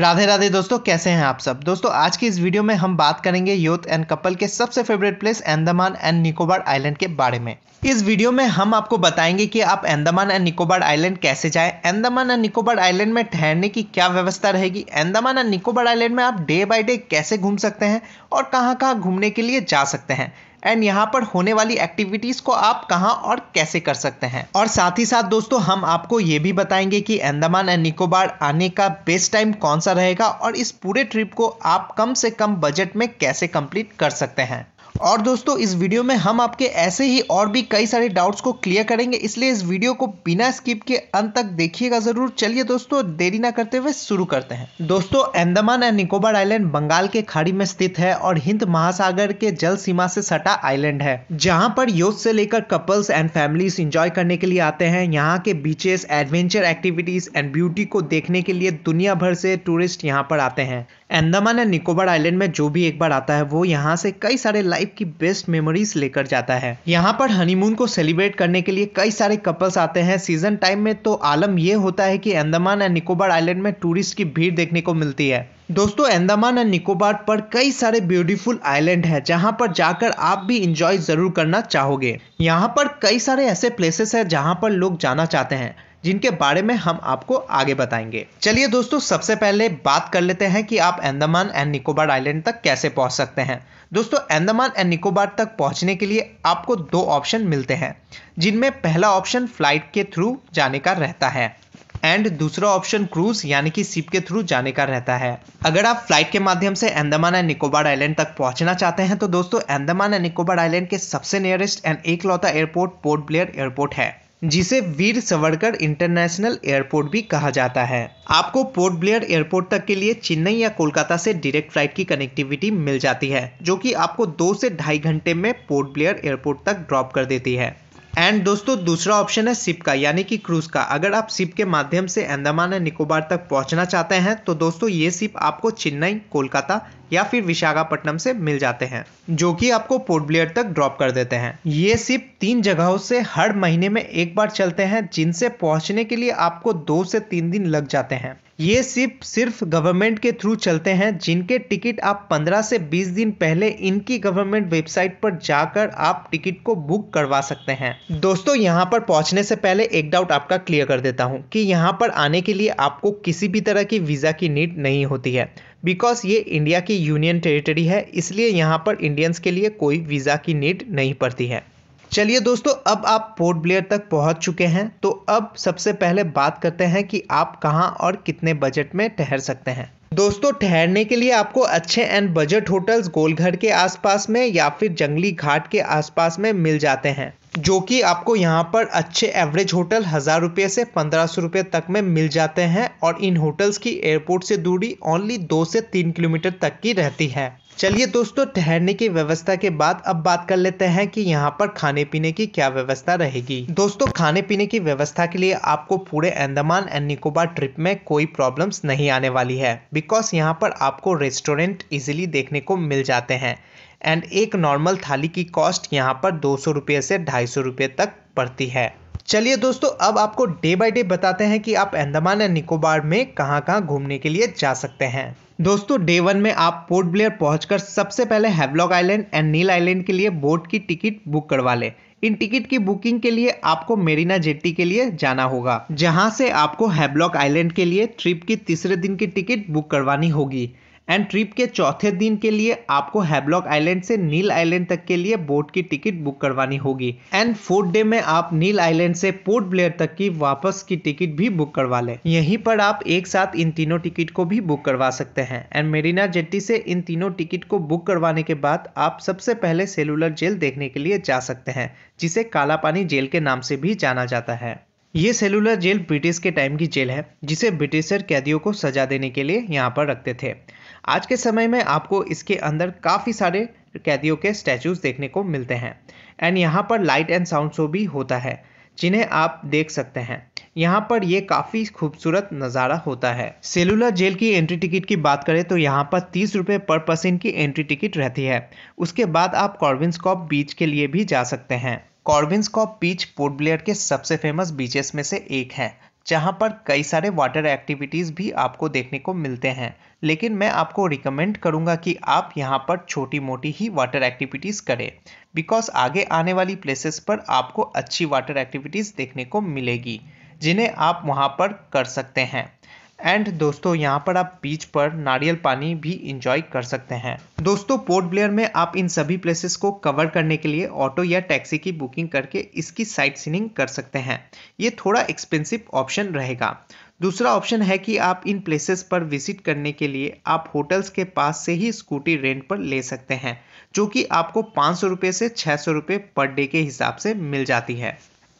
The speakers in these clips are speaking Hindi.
राधे राधे दोस्तों कैसे हैं आप सब दोस्तों आज की इस वीडियो में हम बात करेंगे यूथ एंड कपल के सबसे favourite place Andaman and Nicobar island के बारे में इस वीडियो में हम आपको बताएंगे कि आप अंदमान एंड निकोबार आइलैंड कैसे जाएं अंदमान एंड निकोबार आइलैंड में ठहरने की क्या व्यवस्था रहेगी अंदमान एंड निकोबार आइलैंड में आप डे बाई डे कैसे घूम सकते हैं और कहाँ कहाँ घूमने के लिए जा सकते हैं एंड यहाँ पर होने वाली एक्टिविटीज को आप कहाँ और कैसे कर सकते हैं और साथ ही साथ दोस्तों हम आपको ये भी बताएंगे कि अंदमान एंड निकोबार आने का बेस्ट टाइम कौन सा रहेगा और इस पूरे ट्रिप को आप कम से कम बजट में कैसे कंप्लीट कर सकते हैं और दोस्तों इस वीडियो में हम आपके ऐसे ही और भी कई सारे डाउट्स को क्लियर करेंगे इसलिए इस वीडियो को बिना स्किप के अंत तक देखिएगा ज़रूर चलिए दोस्तों देरी ना करते हुए शुरू करते हैं दोस्तों अंदमान एंड निकोबार आइलैंड बंगाल के खाड़ी में स्थित है और हिंद महासागर के जल सीमा से सटा आइलैंड है जहाँ पर यूथ से लेकर कपल्स एंड फैमिलीज इंजॉय करने के लिए आते हैं यहाँ के beaches adventure activities and beauty को देखने के लिए दुनिया भर से टूरिस्ट यहाँ पर आते हैं अंदमान एंड निकोबार आइलैंड में जो भी एक बार आता है वो यहाँ से कई सारे लाइफ की बेस्ट मेमोरीज लेकर जाता है यहाँ पर हनीमून को सेलिब्रेट करने के लिए कई सारे कपल्स आते हैं सीजन टाइम में तो आलम ये होता है कि अंदमान एंड निकोबार आइलैंड में टूरिस्ट की भीड़ देखने को मिलती है दोस्तों अंदमान एंड निकोबार पर कई सारे ब्यूटीफुल आइलैंड है जहाँ पर जाकर आप भी इंजॉय जरूर करना चाहोगे यहाँ पर कई सारे ऐसे प्लेसेस है जहाँ पर लोग जाना चाहते हैं जिनके बारे में हम आपको आगे बताएंगे चलिए दोस्तों सबसे पहले बात कर लेते हैं कि आप अंदमान एंड निकोबार आइलैंड तक कैसे पहुंच सकते हैं दोस्तों अंदमान एंड निकोबार तक पहुंचने के लिए आपको दो ऑप्शन मिलते हैं जिनमें पहला ऑप्शन फ्लाइट के थ्रू जाने का रहता है एंड दूसरा ऑप्शन क्रूज यानी कि सिप के थ्रू जाने का रहता है अगर आप फ्लाइट के माध्यम से अंदमान एंड निकोबार आइलैंड तक पहुंचना चाहते हैं तो दोस्तों अंदमान एंड निकोबार आइलैंड के सबसे नियरेस्ट एंड एकलौता एयरपोर्ट पोर्ट ब्लेयर एयरपोर्ट है जिसे वीर सवरकर इंटरनेशनल एयरपोर्ट भी कहा जाता है आपको पोर्ट ब्लेयर एयरपोर्ट तक के लिए चेन्नई या कोलकाता से डायरेक्ट फ्लाइट की कनेक्टिविटी मिल जाती है जो कि आपको दो से ढाई घंटे में पोर्ट ब्लेयर एयरपोर्ट तक ड्रॉप कर देती है एंड दोस्तों दूसरा ऑप्शन है सिप का यानी कि क्रूज का अगर आप सिप के माध्यम से अंदमान या निकोबार तक पहुंचना चाहते हैं तो दोस्तों ये सिप आपको चेन्नई कोलकाता या फिर विशाखापट्टनम से मिल जाते हैं जो कि आपको पोर्ट ब्लेयर तक ड्रॉप कर देते हैं ये सिर्फ तीन जगहों से हर महीने में एक बार चलते हैं जिनसे पहुंचने के लिए आपको दो से तीन दिन लग जाते हैं ये सिर्फ सिर्फ गवर्नमेंट के थ्रू चलते हैं जिनके टिकट आप 15 से 20 दिन पहले इनकी गवर्नमेंट वेबसाइट पर जाकर आप टिकट को बुक करवा सकते हैं दोस्तों यहाँ पर पहुँचने से पहले एक डाउट आपका क्लियर कर देता हूँ कि यहाँ पर आने के लिए आपको किसी भी तरह की वीज़ा की नीड नहीं होती है बिकॉज ये इंडिया की यूनियन टेरिटरी है इसलिए यहाँ पर इंडियंस के लिए कोई वीज़ा की नीड नहीं पड़ती है चलिए दोस्तों अब आप पोर्ट ब्लेयर तक पहुंच चुके हैं तो अब सबसे पहले बात करते हैं कि आप कहां और कितने बजट में ठहर सकते हैं दोस्तों ठहरने के लिए आपको अच्छे एंड बजट होटल्स गोलघर के आसपास में या फिर जंगली घाट के आसपास में मिल जाते हैं जो कि आपको यहाँ पर अच्छे एवरेज होटल हज़ार रुपये से पंद्रह सौ रुपये तक में मिल जाते हैं और इन होटल्स की एयरपोर्ट से दूरी ओनली दो से तीन किलोमीटर तक की रहती है चलिए दोस्तों ठहरने की व्यवस्था के बाद अब बात कर लेते हैं कि यहाँ पर खाने पीने की क्या व्यवस्था रहेगी दोस्तों खाने पीने की व्यवस्था के लिए आपको पूरे अंडमान एंड निकोबार ट्रिप में कोई प्रॉब्लम्स नहीं आने वाली है बिकॉज यहाँ पर आपको रेस्टोरेंट इजिली देखने को मिल जाते हैं एंड एक नॉर्मल थाली की कॉस्ट यहाँ पर दो सौ से ढाई सौ तक पड़ती है चलिए दोस्तों अब आपको डे बाय डे बताते हैं कि आप अंडमान एंड निकोबार में कहाँ कहाँ घूमने के लिए जा सकते हैं दोस्तों डे वन में आप पोर्ट ब्लेयर पहुंचकर सबसे पहले Havelock island and Neil island के लिए बोट की टिकट बुक करवा लें इन टिकट की बुकिंग के लिए आपको मेरीना जेट्टी के लिए जाना होगा जहां से आपको हैबलॉक आइलैंड के लिए ट्रिप की तीसरे दिन की टिकट बुक करवानी होगी एंड ट्रिप के चौथे दिन के लिए आपको हैबलॉक आइलैंड से नील आइलैंड तक के लिए बोट की टिकट बुक करवानी होगी एंड फोर्थ डे में आप नील आइलैंड से पोर्ट ब्लेयर तक की वापस की टिकट भी बुक करवा लें यहीं पर आप एक साथ इन तीनों टिकट को भी बुक करवा सकते हैं एंड मेरीना जेट्टी से इन तीनों टिकट को बुक करवाने के बाद आप सबसे पहले सेलुलर जेल देखने के लिए जा सकते हैं जिसे काला जेल के नाम से भी जाना जाता है ये सेलुलर जेल ब्रिटिश के टाइम की जेल है जिसे ब्रिटिशर कैदियों को सजा देने के लिए यहाँ पर रखते थे आज के समय में आपको इसके अंदर काफ़ी सारे कैदियों के स्टैचूज देखने को मिलते हैं एंड यहाँ पर लाइट एंड साउंड शो भी होता है जिन्हें आप देख सकते हैं यहाँ पर ये काफ़ी खूबसूरत नज़ारा होता है सेलुलर जेल की एंट्री टिकट की बात करें तो यहाँ पर तीस रुपये पर पर्सन की एंट्री टिकट रहती है उसके बाद आप कॉर्बिन्सकॉप बीच के लिए भी जा सकते हैं कॉर्बिन्सकॉप बीच पोर्ट ब्लेयर के सबसे फेमस बीचेस में से एक है जहाँ पर कई सारे वाटर एक्टिविटीज़ भी आपको देखने को मिलते हैं लेकिन मैं आपको रिकमेंड करूँगा कि आप यहाँ पर छोटी मोटी ही वाटर एक्टिविटीज़ करें बिकॉज आगे आने वाली प्लेसेस पर आपको अच्छी वाटर एक्टिविटीज़ देखने को मिलेगी जिन्हें आप वहाँ पर कर सकते हैं एंड दोस्तों यहाँ पर आप बीच पर नारियल पानी भी इंजॉय कर सकते हैं दोस्तों पोर्ट ब्लेयर में आप इन सभी प्लेसेस को कवर करने के लिए ऑटो या टैक्सी की बुकिंग करके इसकी साइट सीनिंग कर सकते हैं ये थोड़ा एक्सपेंसिव ऑप्शन रहेगा दूसरा ऑप्शन है कि आप इन प्लेसेस पर विजिट करने के लिए आप होटल्स के पास से ही स्कूटी रेंट पर ले सकते हैं जो कि आपको पाँच सौ रुपये से छः सौ रुपये पर डे के हिसाब से मिल जाती है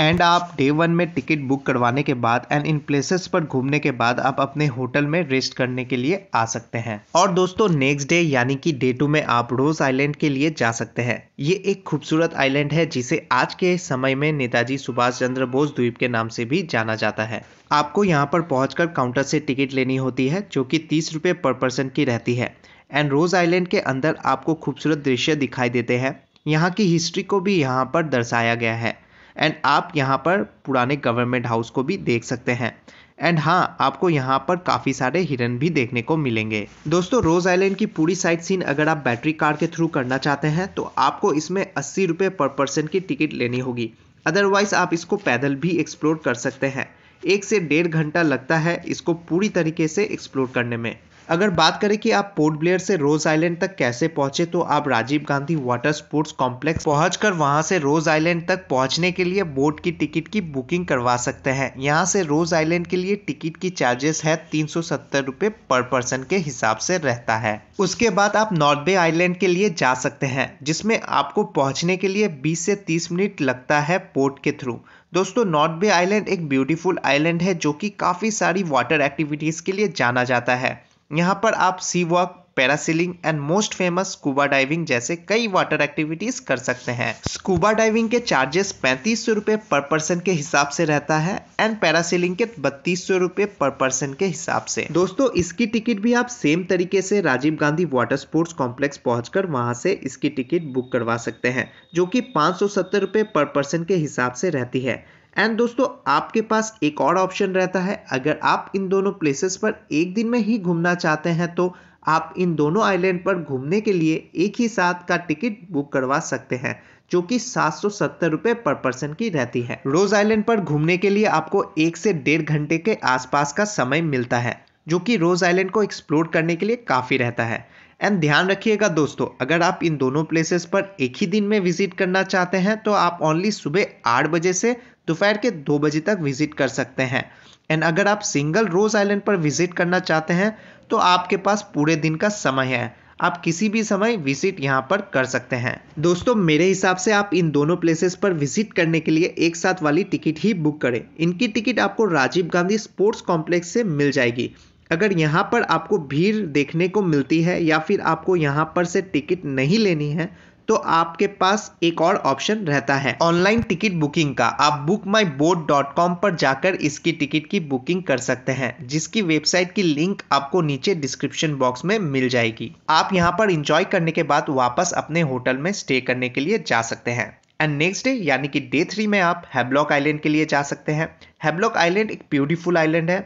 एंड आप डे वन में टिकट बुक करवाने के बाद एंड इन प्लेसेस पर घूमने के बाद आप अपने होटल में रेस्ट करने के लिए आ सकते हैं और दोस्तों नेक्स्ट डे यानी कि डे टू में आप रोज आइलैंड के लिए जा सकते हैं ये एक खूबसूरत आइलैंड है जिसे आज के समय में नेताजी सुभाष चंद्र बोस द्वीप के नाम से भी जाना जाता है आपको यहाँ पर पहुंचकर काउंटर से टिकट लेनी होती है जो कि तीस रुपये पर पर्सन की रहती है एंड रोज आइलैंड के अंदर आपको खूबसूरत दृश्य दिखाई देते हैं यहाँ की हिस्ट्री को भी यहाँ पर दर्शाया गया है एंड आप यहाँ पर पुराने गवर्नमेंट हाउस को भी देख सकते हैं एंड हाँ आपको यहाँ पर काफ़ी सारे हिरन भी देखने को मिलेंगे दोस्तों रोज आइलैंड की पूरी साइट सीन अगर आप बैटरी कार के थ्रू करना चाहते हैं तो आपको इसमें अस्सी रुपये पर पर्सन की टिकट लेनी होगी अदरवाइज आप इसको पैदल भी एक्सप्लोर कर सकते हैं एक से डेढ़ घंटा लगता है इसको पूरी तरीके से एक्सप्लोर करने में अगर बात करें कि आप पोर्ट ब्लेयर से रोज आइलैंड तक कैसे पहुंचे तो आप Rajiv Gandhi water sports complex पहुंचकर वहां से रोज आइलैंड तक पहुंचने के लिए बोट की टिकट की बुकिंग करवा सकते हैं यहां से रोज आइलैंड के लिए टिकट की चार्जेस है तीन सौ पर पर्सन के हिसाब से रहता है उसके बाद आप नॉर्थ बे आइलैंड के लिए जा सकते हैं जिसमें आपको पहुंचने के लिए 20 से 30 मिनट लगता है पोर्ट के थ्रू दोस्तों नॉर्थ बे आइलैंड एक ब्यूटीफुल आइलैंड है जो कि काफ़ी सारी वाटर एक्टिविटीज़ के लिए जाना जाता है यहाँ पर आप sea walk parasailing and most famous scuba diving जैसे कई वाटर एक्टिविटीज कर सकते हैं स्कूबा डाइविंग के चार्जेस पैंतीस सौ रुपये पर पर्सन के हिसाब से रहता है एंड पैरासीलिंग के बत्तीस सौ रुपये पर पर्सन के हिसाब से दोस्तों इसकी टिकट भी आप सेम तरीके से Rajiv Gandhi water sports complex पहुँच कर वहाँ से इसकी टिकट बुक करवा सकते हैं जो कि पाँच सौ सत्तर रुपये पर पर्सन के हिसाब से रहती है एंड दोस्तों आपके पास एक और ऑप्शन रहता है अगर आप इन दोनों प्लेसेस पर एक दिन में ही घूमना चाहते हैं तो आप इन दोनों आइलैंड पर घूमने के लिए एक ही साथ का टिकट बुक करवा सकते हैं जो कि सात सौ सत्तर पर पर्सन की रहती है रोज आइलैंड पर घूमने के लिए आपको एक से डेढ़ घंटे के आसपास का समय मिलता है जो कि रोज आइलैंड को एक्सप्लोर करने के लिए काफ़ी रहता है एंड ध्यान रखिएगा दोस्तों अगर आप इन दोनों प्लेसेस पर एक ही दिन में विजिट करना चाहते हैं तो आप ओनली सुबह आठ बजे से दोपहर के दो बजे तक विजिट कर सकते हैं एंड अगर आप सिंगल रोज आइलैंड पर विजिट करना चाहते हैं तो आपके पास पूरे दिन का समय है आप किसी भी समय विजिट यहाँ पर कर सकते हैं दोस्तों मेरे हिसाब से आप इन दोनों प्लेसेस पर विजिट करने के लिए एक साथ वाली टिकट ही बुक करें इनकी टिकट आपको राजीव गांधी स्पोर्ट्स कॉम्प्लेक्स से मिल जाएगी अगर यहाँ पर आपको भीड़ देखने को मिलती है या फिर आपको यहाँ पर से टिकट नहीं लेनी है तो आपके पास एक और ऑप्शन रहता है ऑनलाइन टिकट बुकिंग का आप book my board dot com पर जाकर इसकी टिकट की बुकिंग कर सकते हैं जिसकी वेबसाइट की लिंक आपको नीचे डिस्क्रिप्शन बॉक्स में मिल जाएगी आप यहाँ पर इंजॉय करने के बाद वापस अपने होटल में स्टे करने के लिए जा सकते हैं एंड नेक्स्ट डे यानी कि डे थ्री में आप हैबलॉक आइलैंड के लिए जा सकते हैं हैबलॉक आइलैंड एक ब्यूटीफुल आइलैंड है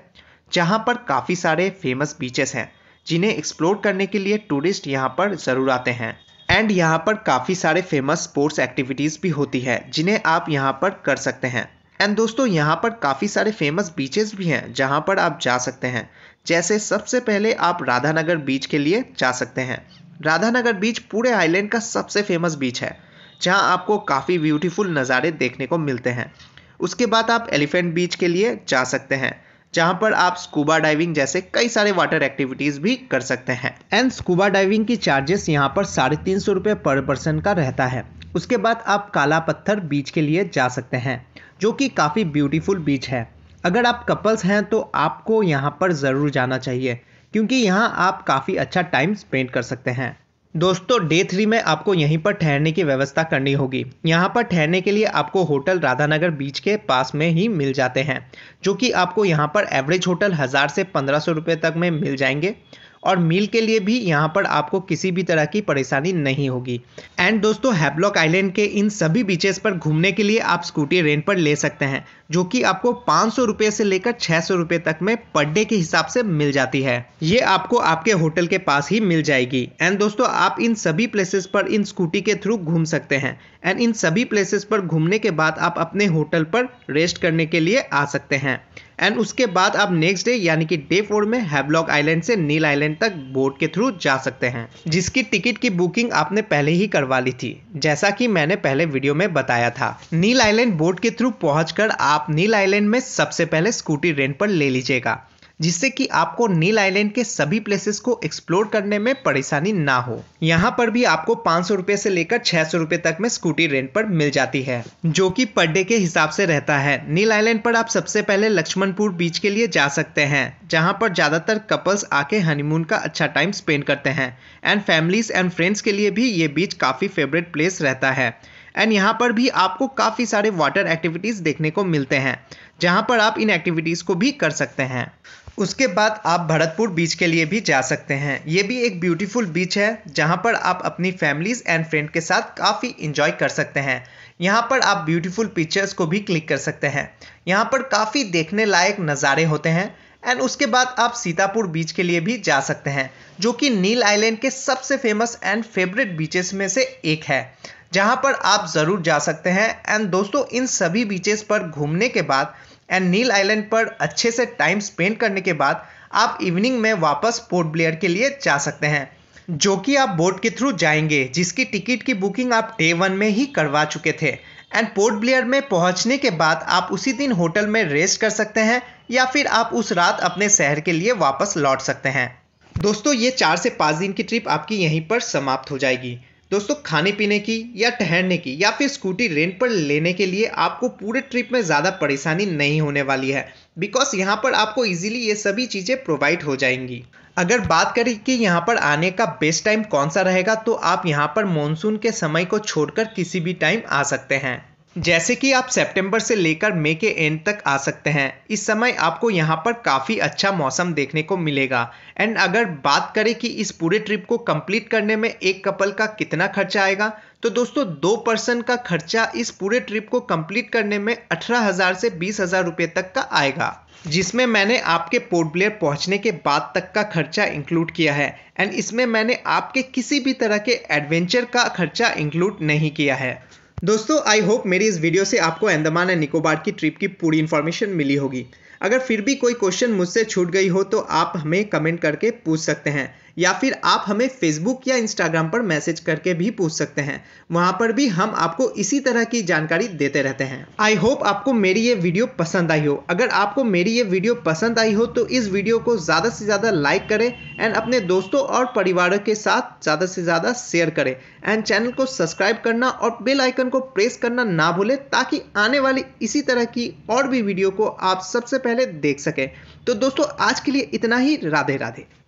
जहाँ पर काफ़ी सारे फेमस बीचेस हैं जिन्हें एक्सप्लोर करने के लिए टूरिस्ट यहाँ पर ज़रूर आते हैं एंड यहाँ पर काफ़ी सारे फेमस स्पोर्ट्स एक्टिविटीज़ भी होती है जिन्हें आप यहाँ पर कर सकते हैं एंड दोस्तों यहाँ पर काफ़ी सारे फेमस बीचेस भी हैं जहाँ पर आप जा सकते हैं जैसे सबसे पहले आप राधानगर बीच के लिए जा सकते हैं राधानगर बीच पूरे आइलैंड का सबसे फेमस बीच है जहाँ आपको काफ़ी ब्यूटीफुल नज़ारे देखने को मिलते हैं उसके बाद आप एलिफेंट बीच के लिए जा सकते हैं जहाँ पर आप स्कूबा डाइविंग जैसे कई सारे वाटर एक्टिविटीज भी कर सकते हैं एंड स्कूबा डाइविंग की चार्जेस यहाँ पर साढ़े तीन सौ रुपये पर पर्सन का रहता है उसके बाद आप काला पत्थर बीच के लिए जा सकते हैं जो कि काफ़ी ब्यूटीफुल बीच है अगर आप कपल्स हैं तो आपको यहाँ पर ज़रूर जाना चाहिए क्योंकि यहाँ आप काफ़ी अच्छा टाइम स्पेंड कर सकते हैं दोस्तों डे थ्री में आपको यहीं पर ठहरने की व्यवस्था करनी होगी यहाँ पर ठहरने के लिए आपको होटल राधानगर बीच के पास में ही मिल जाते हैं जो कि आपको यहाँ पर एवरेज होटल हज़ार से पंद्रह सौ रुपये तक में मिल जाएंगे और मील के लिए भी यहाँ पर आपको किसी भी तरह की परेशानी नहीं होगी एंड दोस्तों हैबलॉक आइलैंड के इन सभी बीचेस पर घूमने के लिए आप स्कूटी रेंट पर ले सकते हैं जो कि आपको पाँच सौ से लेकर छः सौ तक में पर डे के हिसाब से मिल जाती है ये आपको आपके होटल के पास ही मिल जाएगी एंड दोस्तों आप इन सभी प्लेसेस पर इन स्कूटी के थ्रू घूम सकते हैं एंड इन सभी प्लेसेस पर घूमने के बाद आप अपने होटल पर रेस्ट करने के लिए आ सकते हैं एंड उसके बाद आप नेक्स्ट डे यानी कि डे फोर में हैवलॉक आइलैंड से नील आइलैंड तक बोट के थ्रू जा सकते हैं जिसकी टिकट की बुकिंग आपने पहले ही करवा ली थी जैसा कि मैंने पहले वीडियो में बताया था नील आइलैंड बोट के थ्रू पहुंचकर आप नील आइलैंड में सबसे पहले स्कूटी रेंट पर ले लीजिएगा जिससे कि आपको नील आइलैंड के सभी प्लेसेस को एक्सप्लोर करने में परेशानी ना हो यहाँ पर भी आपको पाँच सौ से लेकर छः सौ तक में स्कूटी रेंट पर मिल जाती है जो कि पर डे के हिसाब से रहता है नील आइलैंड पर आप सबसे पहले लक्ष्मणपुर बीच के लिए जा सकते हैं जहाँ पर ज़्यादातर कपल्स आके हनीमून का अच्छा टाइम स्पेंड करते हैं एंड फैमिलीज एंड फ्रेंड्स के लिए भी ये बीच काफ़ी फेवरेट प्लेस रहता है एंड यहाँ पर भी आपको काफ़ी सारे वाटर एक्टिविटीज़ देखने को मिलते हैं जहाँ पर आप इन एक्टिविटीज़ को भी कर सकते हैं उसके बाद आप भरतपुर बीच के लिए भी जा सकते हैं ये भी एक ब्यूटीफुल बीच है जहाँ पर आप अपनी फैमिलीज़ एंड फ्रेंड के साथ काफ़ी इन्जॉय कर सकते हैं यहाँ पर आप ब्यूटीफुल पिक्चर्स को भी क्लिक कर सकते हैं यहाँ पर काफ़ी देखने लायक नज़ारे होते हैं एंड उसके बाद आप सीतापुर बीच के लिए भी जा सकते हैं जो कि नील आइलैंड के सबसे फेमस एंड फेवरेट बीचेस में से एक है जहाँ पर आप ज़रूर जा सकते हैं एंड दोस्तों इन सभी बीचेस पर घूमने के बाद एंड नील आइलैंड पर अच्छे से टाइम स्पेंड करने के बाद आप इवनिंग में वापस पोर्ट ब्लेयर के लिए जा सकते हैं जो कि आप बोट के थ्रू जाएंगे जिसकी टिकट की बुकिंग आप डे वन में ही करवा चुके थे एंड पोर्ट ब्लेयर में पहुंचने के बाद आप उसी दिन होटल में रेस्ट कर सकते हैं या फिर आप उस रात अपने शहर के लिए वापस लौट सकते हैं दोस्तों ये चार से पाँच दिन की ट्रिप आपकी यहीं पर समाप्त हो जाएगी दोस्तों खाने पीने की या ठहरने की या फिर स्कूटी रेंट पर लेने के लिए आपको पूरे ट्रिप में ज़्यादा परेशानी नहीं होने वाली है बिकॉज यहाँ पर आपको इजीली ये सभी चीज़ें प्रोवाइड हो जाएंगी अगर बात करें कि यहाँ पर आने का बेस्ट टाइम कौन सा रहेगा तो आप यहाँ पर मानसून के समय को छोड़कर किसी भी टाइम आ सकते हैं जैसे कि आप सितंबर से लेकर मई के एंड तक आ सकते हैं इस समय आपको यहाँ पर काफ़ी अच्छा मौसम देखने को मिलेगा एंड अगर बात करें कि इस पूरे ट्रिप को कंप्लीट करने में एक कपल का कितना खर्चा आएगा तो दोस्तों दो पर्सन का खर्चा इस पूरे ट्रिप को कंप्लीट करने में अठारह हज़ार से बीस हज़ार रुपये तक का आएगा जिसमें मैंने आपके पोर्ट ब्लेयर पहुंचने के बाद तक का खर्चा इंक्लूड किया है एंड इसमें मैंने आपके किसी भी तरह के एडवेंचर का खर्चा इंक्लूड नहीं किया है दोस्तों आई होप मेरी इस वीडियो से आपको अंदमान एंड निकोबार की ट्रिप की पूरी इन्फॉर्मेशन मिली होगी अगर फिर भी कोई क्वेश्चन मुझसे छूट गई हो तो आप हमें कमेंट करके पूछ सकते हैं या फिर आप हमें फेसबुक या इंस्टाग्राम पर मैसेज करके भी पूछ सकते हैं वहाँ पर भी हम आपको इसी तरह की जानकारी देते रहते हैं आई होप आपको मेरी ये वीडियो पसंद आई हो अगर आपको मेरी ये वीडियो पसंद आई हो तो इस वीडियो को ज़्यादा से ज़्यादा लाइक करें एंड अपने दोस्तों और परिवारों के साथ ज़्यादा से ज़्यादा शेयर करें एंड चैनल को सब्सक्राइब करना और बेल आइकन को प्रेस करना ना भूलें ताकि आने वाली इसी तरह की और भी वीडियो को आप सबसे पहले देख सकें तो दोस्तों आज के लिए इतना ही राधे राधे